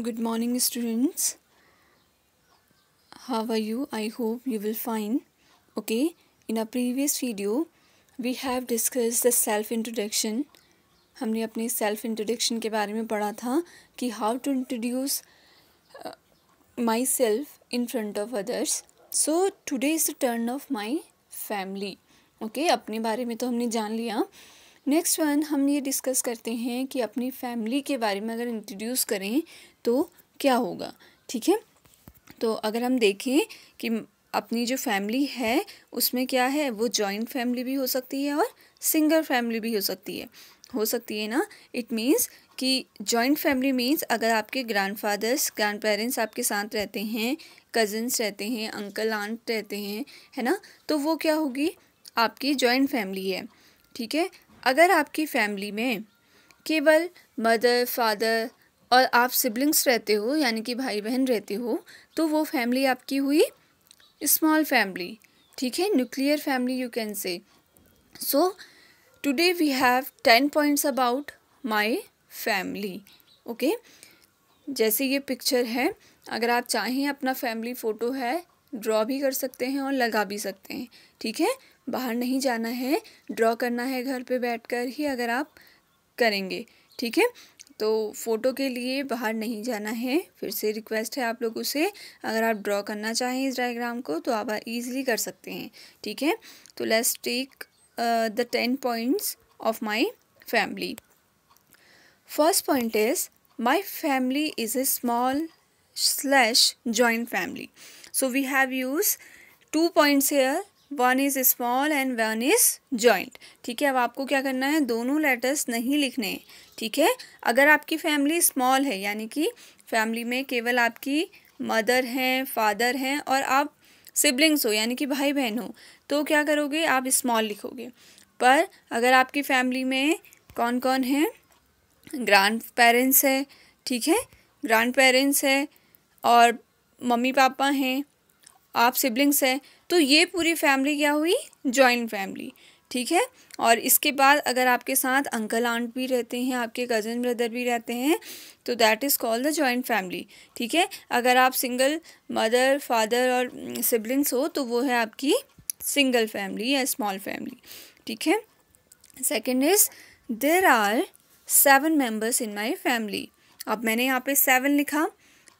good morning students how are you i hope you will fine okay in our previous video we have discussed the self introduction हमने अपने self introduction के बारे में पढ़ा था कि how to introduce myself in front of others so today is the turn of my family okay अपने बारे में तो हमने जान लिया नेक्स्ट वन हम ये डिस्कस करते हैं कि अपनी फैमिली के बारे में अगर इंट्रोड्यूस करें तो क्या होगा ठीक है तो अगर हम देखें कि अपनी जो फैमिली है उसमें क्या है वो जॉइंट फैमिली भी हो सकती है और सिंगल फैमिली भी हो सकती है हो सकती है ना इट मीन्स कि जॉइंट फैमिली मीन्स अगर आपके ग्रैंडफादर्स ग्रैंड पेरेंट्स आपके साथ रहते हैं कज़न्स रहते हैं अंकल आंट रहते हैं है ना तो वो क्या होगी आपकी जॉइंट फैमिली है ठीक है अगर आपकी फैमिली में केवल मदर फादर और आप सिबलिंग्स रहते हो यानी कि भाई बहन रहते हो तो वो फैमिली आपकी हुई स्मॉल फैमिली ठीक है nuclear family you can say so today we have ten points about my family okay जैसे ये पिक्चर है अगर आप चाहें अपना फैमिली फ़ोटो है ड्रॉ भी कर सकते हैं और लगा भी सकते हैं ठीक है बाहर नहीं जाना है ड्रॉ करना है घर पे बैठकर ही अगर आप करेंगे ठीक है तो फ़ोटो के लिए बाहर नहीं जाना है फिर से रिक्वेस्ट है आप लोगों से अगर आप ड्रॉ करना चाहें इस डायग्राम को तो आप ईजिली कर सकते हैं ठीक है तो let's take the ten points of my family first point is my family is a small slash joint family so we have use two points here one is small and one is joint ठीक है अब आपको क्या करना है दोनों letters नहीं लिखने हैं ठीक है अगर आपकी फैमिली स्मॉल है यानी कि फैमिली में केवल आपकी मदर हैं फादर हैं और आप सिबलिंग्स हो यानी कि भाई बहन हो तो क्या करोगे आप स्मॉल लिखोगे पर अगर आपकी फैमिली में कौन कौन है ग्रैंड पेरेंट्स है ठीक है ग्रैंड पेरेंट्स है और मम्मी पापा हैं आप सिबलिंग्स हैं तो ये पूरी फैमिली क्या हुई जॉइंट फैमिली ठीक है और इसके बाद अगर आपके साथ अंकल आंट भी रहते हैं आपके कज़न ब्रदर भी रहते हैं तो that is called the joint family ठीक है अगर आप सिंगल मदर फादर और सिबलिंग्स mm, हो तो वो है आपकी सिंगल फैमिली या स्मॉल फैमिली ठीक है second is there are seven members in my family अब मैंने यहाँ पे सेवन लिखा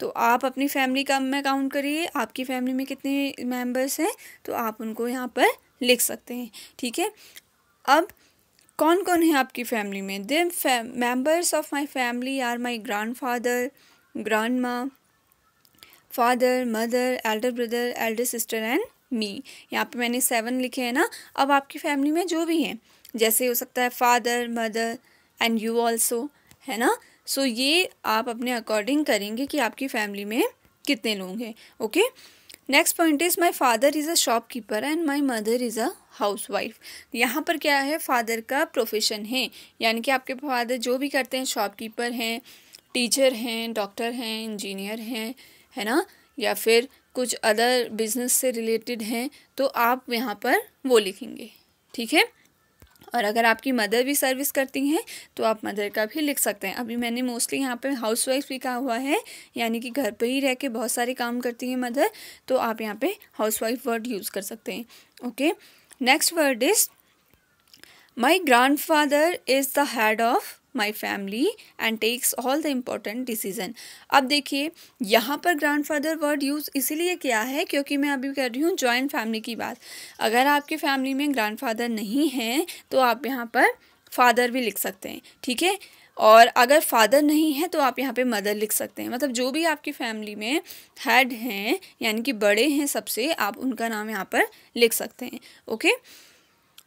तो आप अपनी फैमिली का में काउंट करिए आपकी फैमिली में कितने मेंबर्स हैं तो आप उनको यहाँ पर लिख सकते हैं ठीक है अब कौन कौन है आपकी फैमिली में the members of my family are my grandfather grandma father mother elder brother elder sister and me यहाँ पे मैंने सेवन लिखे हैं ना अब आपकी फैमिली में जो भी हैं जैसे हो सकता है father mother and you also है ना सो ये आप अपने अकॉर्डिंग करेंगे कि आपकी फैमिली में कितने लोग हैं okay next point is my father is a shopkeeper and my mother is a housewife यहाँ पर क्या है फादर का प्रोफेशन है यानी कि आपके फादर जो भी करते हैं शॉप कीपर हैं टीचर हैं डॉक्टर हैं इंजीनियर हैं है ना या फिर कुछ अदर बिजनेस से रिलेटेड हैं तो आप यहाँ पर वो लिखेंगे ठीक है और अगर आपकी मदर भी सर्विस करती हैं तो आप मदर का भी लिख सकते हैं अभी मैंने मोस्टली यहाँ पे हाउस वाइफ लिखा हुआ है यानी कि घर पे ही रह के बहुत सारे काम करती हैं मदर तो आप यहाँ पे हाउस वाइफ वर्ड यूज़ कर सकते हैं okay next word is my grandfather is the head of my family and takes all the important decision अब देखिए यहाँ पर ग्रैंडफादर वर्ड यूज़ इसीलिए किया है क्योंकि मैं अभी कर रही हूँ जॉइंट फैमिली की बात अगर आपके फैमिली में ग्रैंडफादर नहीं है तो आप यहाँ पर फादर भी लिख सकते हैं ठीक है और अगर फादर नहीं है तो आप यहाँ पे मदर लिख सकते हैं मतलब जो भी आपकी फैमिली में हेड हैं यानी कि बड़े हैं सबसे आप उनका नाम यहाँ पर लिख सकते हैं okay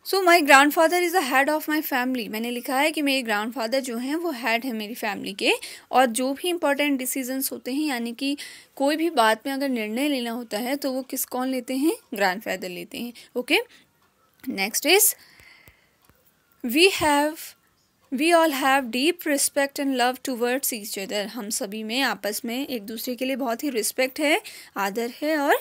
so my grandfather is the head of my family मैंने लिखा है कि मेरे ग्रांड फादर जो हैं वो हेड है मेरी फैमिली के और जो भी इंपॉर्टेंट डिसीजनस होते हैं यानी कि कोई भी बात में अगर निर्णय लेना होता है तो वो किस कौन लेते हैं ग्रांड फादर लेते हैं okay next is we have we all have deep respect and love towards each other हम सभी में आपस में एक दूसरे के लिए बहुत ही रिस्पेक्ट है आदर है और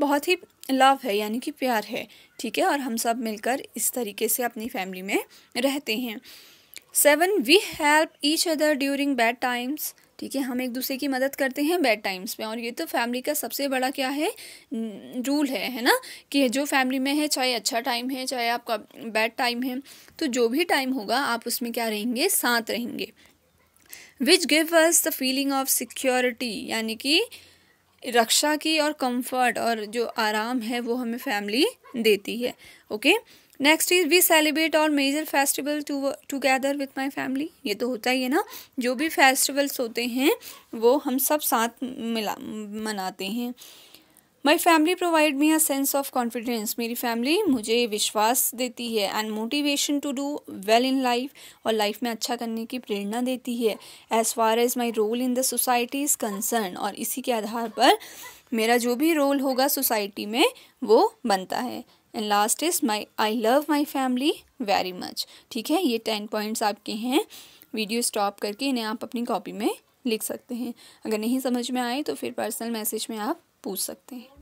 बहुत ही लव है यानी कि प्यार है ठीक है और हम सब मिलकर इस तरीके से अपनी फैमिली में रहते हैं seven we help each other during bad times ठीक है हम एक दूसरे की मदद करते हैं बैड टाइम्स में और ये तो फैमिली का सबसे बड़ा क्या है रूल है है ना कि जो फैमिली में है चाहे अच्छा टाइम है चाहे आपका बैड टाइम है तो जो भी टाइम होगा आप उसमें क्या रहेंगे साथ रहेंगे which give us the feeling of security यानी कि रक्षा की और कंफर्ट और जो आराम है वो हमें फैमिली देती है okay next is we celebrate all major festival to together with my family ये तो होता ही है ना जो भी फेस्टिवल्स होते हैं वो हम सब साथ मिला मनाते हैं my family provide me a sense of confidence मेरी फैमिली मुझे विश्वास देती है and motivation to do well in life और लाइफ में अच्छा करने की प्रेरणा देती है as far as my role in the society is concern और इसी के आधार पर मेरा जो भी रोल होगा सोसाइटी में वो बनता है and last is my I love my family very much ठीक है ये टेन पॉइंट्स आपके हैं वीडियो स्टॉप करके इन्हें आप अपनी कॉपी में लिख सकते हैं अगर नहीं समझ में आए तो फिर पर्सनल मैसेज में आप पूछ सकते हैं